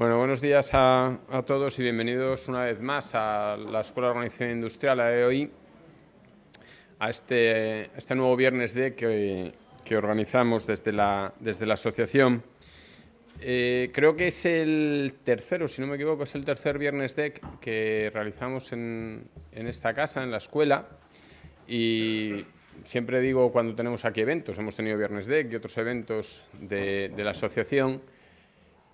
Bueno, buenos días a, todos y bienvenidos una vez más a la Escuela de Organización Industrial, a EOI, a este, este nuevo viernes de que, organizamos desde la, desde la asociación. Eh, creo que es el tercero, si no me equivoco, es el tercer viernes de que realizamos en, esta casa, en la escuela. Y siempre digo cuando tenemos aquí eventos, hemos tenido viernes de y otros eventos de, de la asociación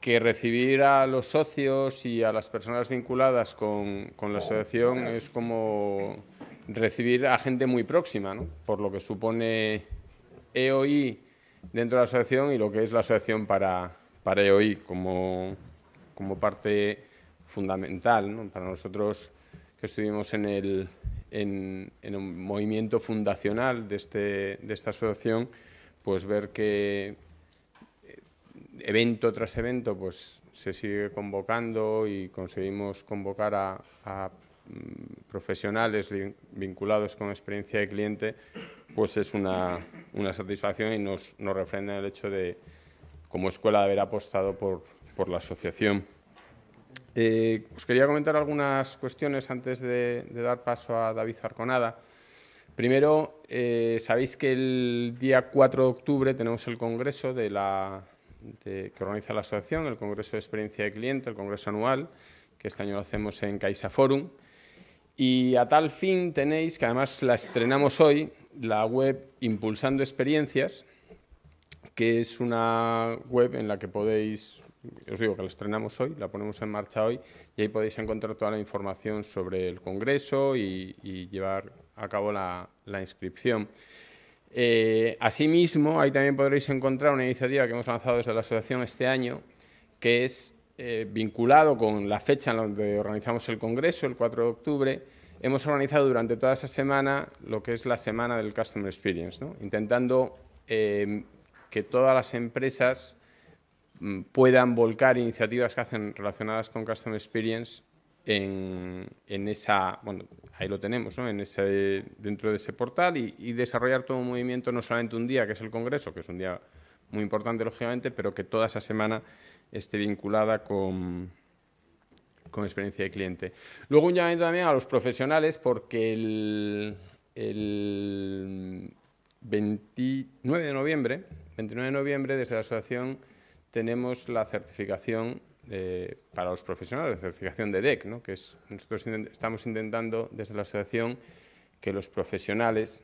que recibir a los socios y a las personas vinculadas con, la asociación es como recibir a gente muy próxima, por lo que supone EOI dentro de la asociación y lo que es la asociación para, para EOI como, como parte fundamental. Para nosotros que estuvimos en el, en, un movimiento fundacional de, este, de esta asociación, pues ver que evento tras evento pues, se sigue convocando y conseguimos convocar a, mm, profesionales vinculados con experiencia de cliente, pues es una, satisfacción y nos, nos, refrenda el hecho de, como escuela, de haber apostado por, la asociación. Eh, os quería comentar algunas cuestiones antes de, dar paso a David Zarconada. Primero, eh, sabéis que el día 4 de octubre tenemos el congreso de la que organiza la asociación, el Congreso de Experiencia de Cliente, el Congreso Anual, que este año lo hacemos en Caixa Y a tal fin tenéis, que además la estrenamos hoy, la web Impulsando Experiencias, que es una web en la que podéis, os digo que la estrenamos hoy, la ponemos en marcha hoy, y ahí podéis encontrar toda la información sobre el Congreso y, llevar a cabo la, la inscripción. Eh, asimismo, ahí también podréis encontrar una iniciativa que hemos lanzado desde la asociación este año, que es eh, vinculado con la fecha en la que organizamos el Congreso, el 4 de octubre. Hemos organizado durante toda esa semana lo que es la semana del Customer Experience, intentando em, que todas las empresas mm, puedan volcar iniciativas que hacen relacionadas con Customer Experience en, esa, bueno, ahí lo tenemos, en ese, dentro de ese portal y, desarrollar todo un movimiento, no solamente un día, que es el Congreso, que es un día muy importante, lógicamente, pero que toda esa semana esté vinculada con, con experiencia de cliente. Luego un llamamiento también a los profesionales, porque el, 29 de noviembre, 29 de noviembre, desde la asociación tenemos la certificación eh, para los profesionales, la certificación de DEC, que es, nosotros estamos intentando desde la asociación que los profesionales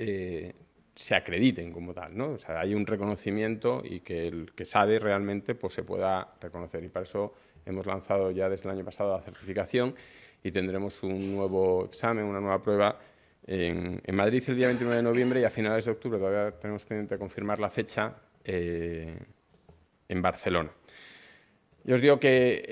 eh, se acrediten como tal, ¿no? o sea, hay un reconocimiento y que el que sabe realmente pues, se pueda reconocer y para eso hemos lanzado ya desde el año pasado la certificación y tendremos un nuevo examen, una nueva prueba en, Madrid el día 29 de noviembre y a finales de octubre, todavía tenemos pendiente confirmar la fecha, eh, en Barcelona. Yo os digo que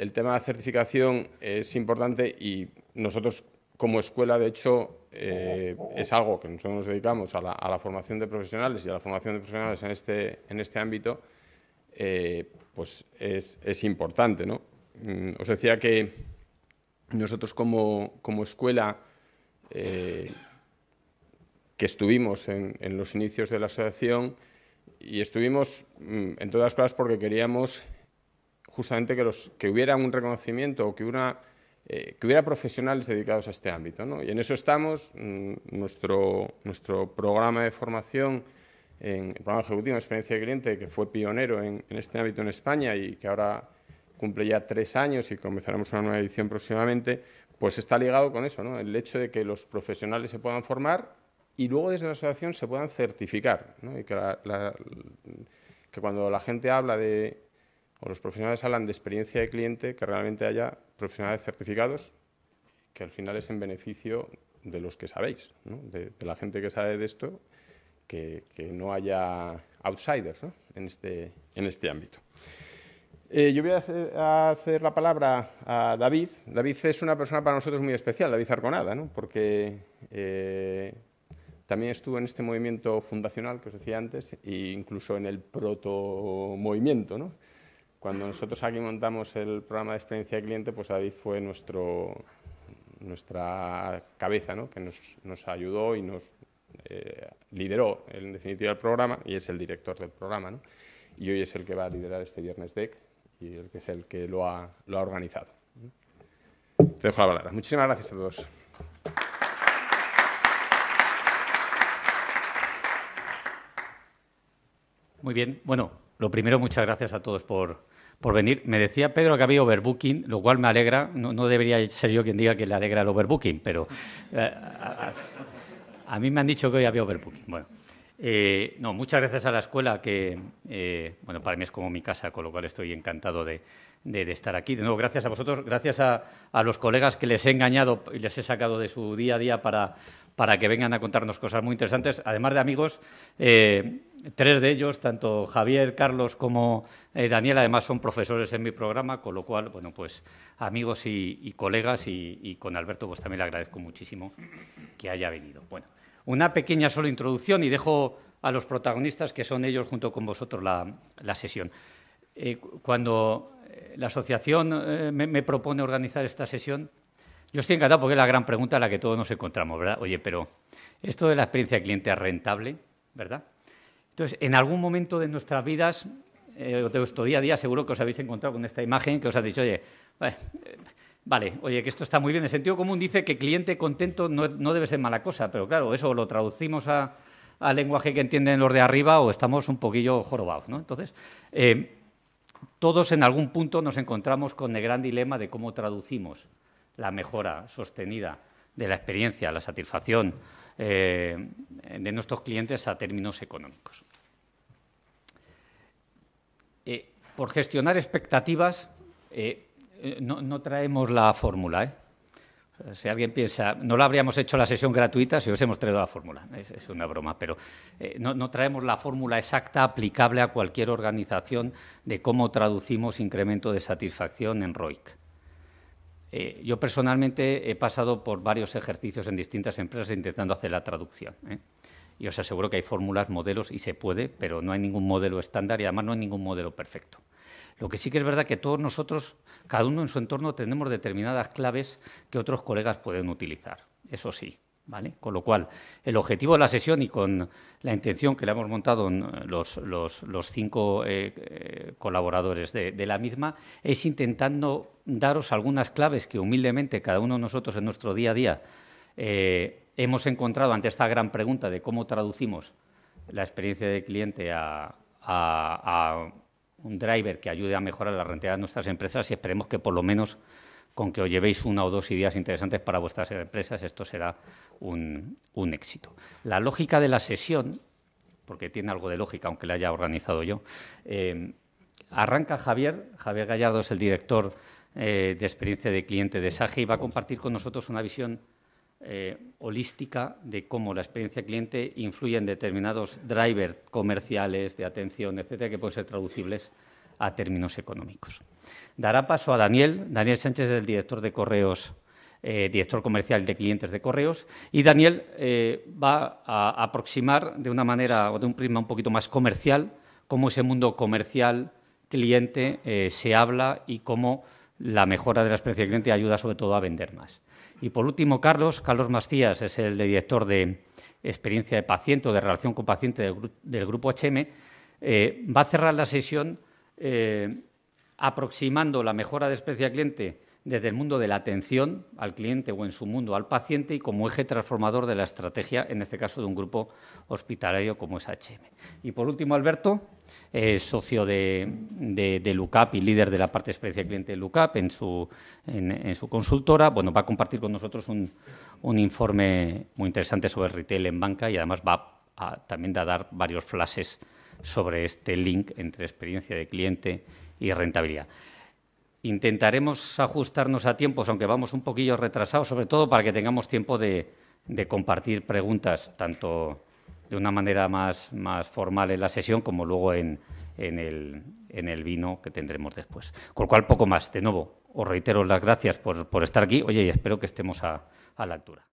el, tema de la certificación es importante y nosotros como escuela, de hecho, eh, es algo que nosotros nos dedicamos a la, formación de profesionales y a la formación de profesionales en este, en este ámbito, eh, pues es, es, importante. ¿no? Mm, os decía que nosotros como, como escuela eh, que estuvimos en, los inicios de la asociación y estuvimos, mm, en todas cosas, porque queríamos justamente que, los, que hubiera un reconocimiento o que hubiera, eh, que hubiera profesionales dedicados a este ámbito. Y en eso estamos. Mm, nuestro, nuestro programa de formación, en el programa ejecutivo de experiencia de cliente, que fue pionero en, este ámbito en España y que ahora cumple ya tres años y comenzaremos una nueva edición próximamente, pues está ligado con eso, ¿no? el hecho de que los profesionales se puedan formar y luego desde la asociación se puedan certificar. Y que, cuando la gente habla de o los profesionales hablan de experiencia de cliente, que realmente haya profesionales certificados, que al final es en beneficio de los que sabéis, ¿no? de, la gente que sabe de esto, que, no haya outsiders ¿no? en, este, en este ámbito. Eh, yo voy a hacer, la palabra a David. David es una persona para nosotros muy especial, David Arconada, ¿no? porque eh, también estuvo en este movimiento fundacional que os decía antes, e incluso en el proto movimiento. ¿no? Cuando nosotros aquí montamos el programa de experiencia de cliente, pues David fue nuestro, nuestra cabeza, ¿no? que nos, ayudó y nos eh, lideró, en definitiva, el programa, y es el director del programa. ¿no? Y hoy es el que va a liderar este viernes DEC y el que es el que lo ha, lo ha organizado. Te dejo la palabra. Muchísimas gracias a todos. Muy bien. Bueno, lo primero, muchas gracias a todos por, por venir. Me decía Pedro que había overbooking, lo cual me alegra. No, debería ser yo quien diga que le alegra el overbooking, pero eh, a, mí me han dicho que hoy había overbooking. Bueno, eh, no, muchas gracias a la escuela, que eh, bueno, para mí es como mi casa, con lo cual estoy encantado de, estar aquí. De nuevo, gracias a vosotros, gracias a, los colegas que les he engañado y les he sacado de su día a día para, para que vengan a contarnos cosas muy interesantes. Además de amigos, eh, tres de ellos, tanto Javier, Carlos como eh, Daniel, además son profesores en mi programa, con lo cual, bueno, pues amigos y, colegas y, con Alberto, pues también le agradezco muchísimo que haya venido. Bueno, una pequeña solo introducción y dejo a los protagonistas, que son ellos junto con vosotros, la, sesión. Eh, cuando la asociación me propone organizar esta sesión, yo estoy encantado porque es la gran pregunta a la que todos nos encontramos, ¿verdad? Oye, pero esto de la experiencia de cliente es rentable, ¿verdad? Entonces, en algún momento de nuestras vidas, eh, de vuestro día a día, seguro que os habéis encontrado con esta imagen que os ha dicho, oye, vale, eh, oye, que esto está muy bien. El sentido común dice que cliente contento no, debe ser mala cosa, pero claro, eso lo traducimos a, al lenguaje que entienden los de arriba o estamos un poquillo jorobados, ¿no? Entonces, eh, todos en algún punto nos encontramos con el gran dilema de cómo traducimos la mejora sostenida de la experiencia, la satisfacción eh, de nuestros clientes a términos económicos. Eh, por gestionar expectativas, eh, no, traemos la fórmula. Si alguien piensa, no la habríamos hecho la sesión gratuita si hemos traído la fórmula. Es, una broma, pero no, no traemos la fórmula exacta aplicable a cualquier organización de cómo traducimos incremento de satisfacción en ROIC. Eh, yo personalmente he pasado por varios ejercicios en distintas empresas intentando hacer la traducción. ¿eh? Y os aseguro que hay fórmulas, modelos y se puede, pero no hay ningún modelo estándar y además no hay ningún modelo perfecto. Lo que sí que es verdad que todos nosotros, cada uno en su entorno, tenemos determinadas claves que otros colegas pueden utilizar. Eso sí, con lo cual, el objetivo de la sesión y con la intención que le hemos montado eh, los, cinco eh, eh, colaboradores de, la misma es intentando daros algunas claves que humildemente cada uno de nosotros en nuestro día a día hemos encontrado ante esta gran pregunta de cómo traducimos la experiencia de cliente a un driver que ayude a mejorar la rentabilidad de nuestras empresas y esperemos que por lo menos con que os llevéis una o dos ideas interesantes para vuestras empresas, esto será un, éxito. La lógica de la sesión, porque tiene algo de lógica, aunque la haya organizado yo, eh, arranca Javier. Javier Gallardo es el director eh, de experiencia de cliente de SAGE y va a compartir con nosotros una visión eh, holística de cómo la experiencia cliente influye en determinados drivers comerciales, de atención, etcétera, que pueden ser traducibles a términos económicos. Dará paso a Daniel. Daniel Sánchez es el director de Correos, eh, director comercial de clientes de Correos. Y Daniel eh, va a aproximar de una manera o de un prisma un poquito más comercial cómo ese mundo comercial cliente eh, se habla y cómo la mejora de la experiencia del cliente ayuda sobre todo a vender más. Y por último, Carlos, Carlos Macías es el director de experiencia de paciente o de relación con paciente del, grupo HM, va a cerrar la sesión eh, aproximando la mejora de experiencia cliente desde el mundo de la atención al cliente o en su mundo al paciente y como eje transformador de la estrategia, en este caso de un grupo hospitalario como es HM. Y por último, Alberto, eh, socio de, de, LUCAP y líder de la parte de experiencia cliente de LUCAP en su, consultora, bueno, va a compartir con nosotros un, informe muy interesante sobre retail en banca y además va también a dar varios flashes sobre este link entre experiencia de cliente y rentabilidad. Intentaremos ajustarnos a tiempos, aunque vamos un poquillo retrasados, sobre todo para que tengamos tiempo de, compartir preguntas, tanto de una manera más, formal en la sesión como luego en, el, vino que tendremos después. Con lo cual, poco más. De nuevo, os reitero las gracias por, estar aquí. Oye, y espero que estemos a la altura.